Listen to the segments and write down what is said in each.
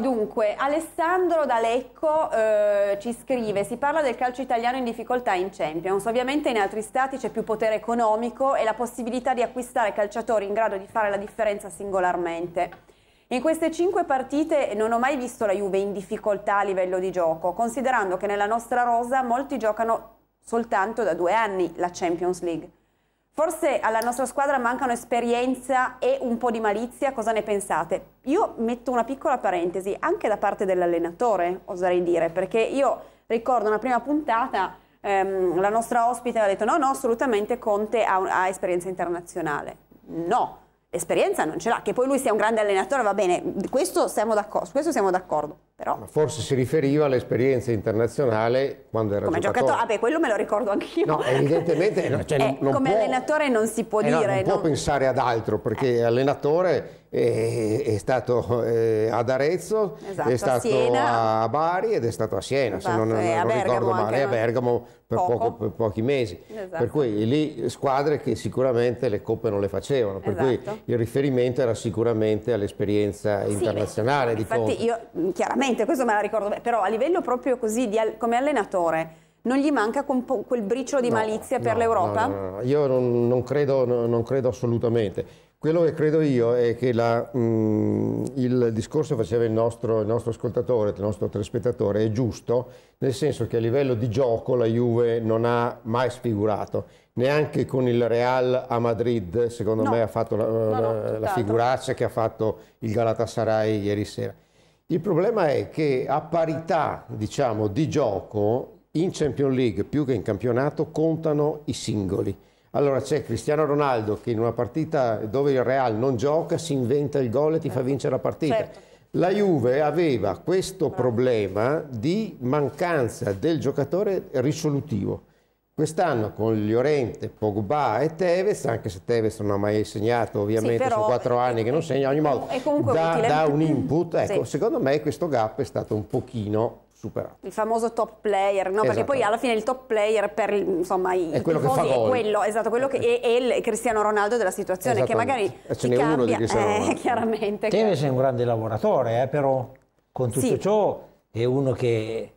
Dunque, Alessandro D'Alecco eh, ci scrive, si parla del calcio italiano in difficoltà in Champions, ovviamente in altri stati c'è più potere economico e la possibilità di acquistare calciatori in grado di fare la differenza singolarmente. In queste cinque partite non ho mai visto la Juve in difficoltà a livello di gioco, considerando che nella nostra rosa molti giocano soltanto da due anni la Champions League. Forse alla nostra squadra mancano esperienza e un po' di malizia, cosa ne pensate? Io metto una piccola parentesi, anche da parte dell'allenatore, oserei dire, perché io ricordo una prima puntata, ehm, la nostra ospite aveva detto no, no, assolutamente Conte ha, ha esperienza internazionale. No, l'esperienza non ce l'ha, che poi lui sia un grande allenatore, va bene, questo siamo d'accordo, su questo siamo d'accordo. Però, forse si riferiva all'esperienza internazionale quando era come giocatore. giocatore. Vabbè, quello me lo ricordo anch'io. No, evidentemente cioè, eh, non come può, allenatore non si può eh, dire. No, non, non può pensare ad altro perché eh. allenatore è, è stato eh, ad Arezzo, esatto, è stato a, a, Bari ed è stato a Siena, esatto, se non, esatto, non ricordo male, a Bergamo per, poco. Poco, per pochi mesi. Esatto. Per cui lì squadre che sicuramente le coppe non le facevano, per cui esatto. il riferimento era sicuramente all'esperienza internazionale sì, di Infatti Conte. io chiaramente veramente, questo me la ricordo, beh, però a livello proprio così di, come allenatore, non gli manca quel briciolo di no, malizia per no, l'Europa? No, io non, non, credo, non, credo, assolutamente. Quello che credo io è che la, mh, mm, il discorso che faceva il nostro, il nostro ascoltatore, il nostro telespettatore, è giusto, nel senso che a livello di gioco la Juve non ha mai sfigurato neanche con il Real a Madrid, secondo no. me ha fatto la, no, no, la figuraccia che ha fatto il Galatasaray ieri sera. Il problema è che a parità diciamo, di gioco in Champions League più che in campionato contano i singoli. Allora c'è Cristiano Ronaldo che in una partita dove il Real non gioca si inventa il gol e ti fa certo. vincere la partita. Certo. La Juve aveva questo problema di mancanza del giocatore risolutivo Quest'anno con Llorente, Pogba e Tevez, anche se Tevez non ha mai segnato ovviamente, sì, sono quattro anni che non segna, ogni modo da, da un input, ecco, sì. secondo me questo gap è stato un pochino superato. Il famoso top player, no? Esatto. Perché poi esatto. alla fine il top player per insomma, i è quello tifosi che fa è quello, esatto, quello che eh, eh. è, è, il Cristiano Ronaldo della situazione, che magari eh, ce n'è uno di Cristiano Ronaldo. Eh, chiaramente. Tevez è un grande lavoratore, eh, però con tutto sì. ciò è uno che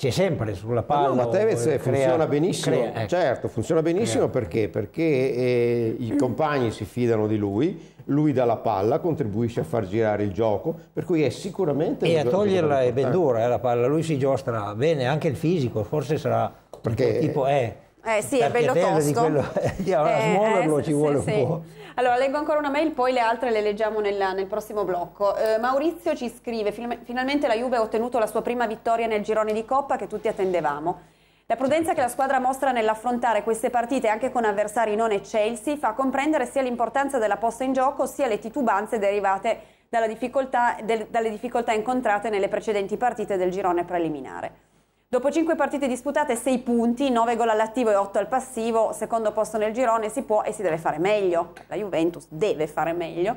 c'è sempre sulla palla. No, ma Tevez crea, funziona benissimo, crea, ecco. certo, funziona benissimo crea. perché, perché eh, i compagni si fidano di lui, lui dà la palla, contribuisce a far girare il gioco, per cui è sicuramente... E a toglierla è ben eh. dura eh, la palla, lui si giostra bene, anche il fisico, forse sarà perché, tipo... Eh, eh sì, è bello tosto. Quello, eh, smuoverlo eh, ci vuole sì. un po'. Allora, leggo ancora una mail, poi le altre le leggiamo nel, nel prossimo blocco. Eh, Maurizio ci scrive, finalmente la Juve ha ottenuto la sua prima vittoria nel girone di Coppa che tutti attendevamo. La prudenza che la squadra mostra nell'affrontare queste partite anche con avversari non eccelsi fa comprendere sia l'importanza della posta in gioco sia le titubanze derivate difficoltà, del, dalle difficoltà incontrate nelle precedenti partite del girone preliminare. Dopo 5 partite disputate, 6 punti, 9 gol all'attivo e 8 al passivo, secondo posto nel girone, si può e si deve fare meglio. La Juventus deve fare meglio.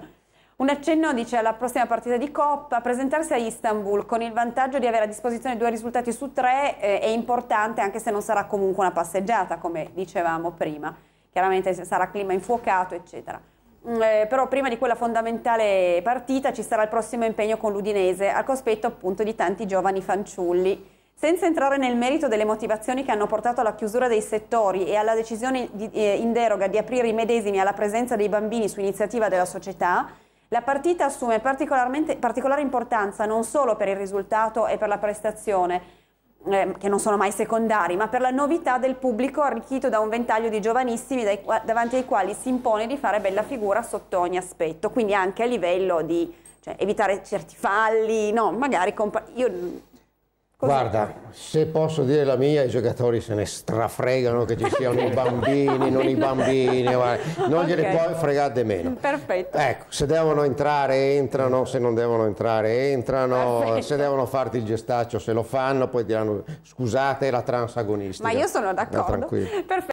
Un accenno dice alla prossima partita di Coppa, presentarsi a Istanbul con il vantaggio di avere a disposizione due risultati su tre eh, è importante anche se non sarà comunque una passeggiata come dicevamo prima, chiaramente sarà clima infuocato eccetera. Mm, eh, però prima di quella fondamentale partita ci sarà il prossimo impegno con l'Udinese, al cospetto appunto di tanti giovani fanciulli senza entrare nel merito delle motivazioni che hanno portato alla chiusura dei settori e alla decisione di, eh, in deroga di aprire i medesimi alla presenza dei bambini su iniziativa della società, la partita assume particolare importanza non solo per il risultato e per la prestazione, eh, che non sono mai secondari, ma per la novità del pubblico arricchito da un ventaglio di giovanissimi dai, davanti ai quali si impone di fare bella figura sotto ogni aspetto, quindi anche a livello di cioè, evitare certi falli, no, magari io Guarda, se posso dire la mia, i giocatori se ne strafregano che ci siano i bambini, non i bambini, non gliene puoi fregare meno. Perfetto. Ecco, se devono entrare entrano, se non devono entrare entrano, Perfetto. se devono farti il gestaccio se lo fanno, poi diranno scusate la transagonista. Ma io sono d'accordo. Tranquillo. Perfetto.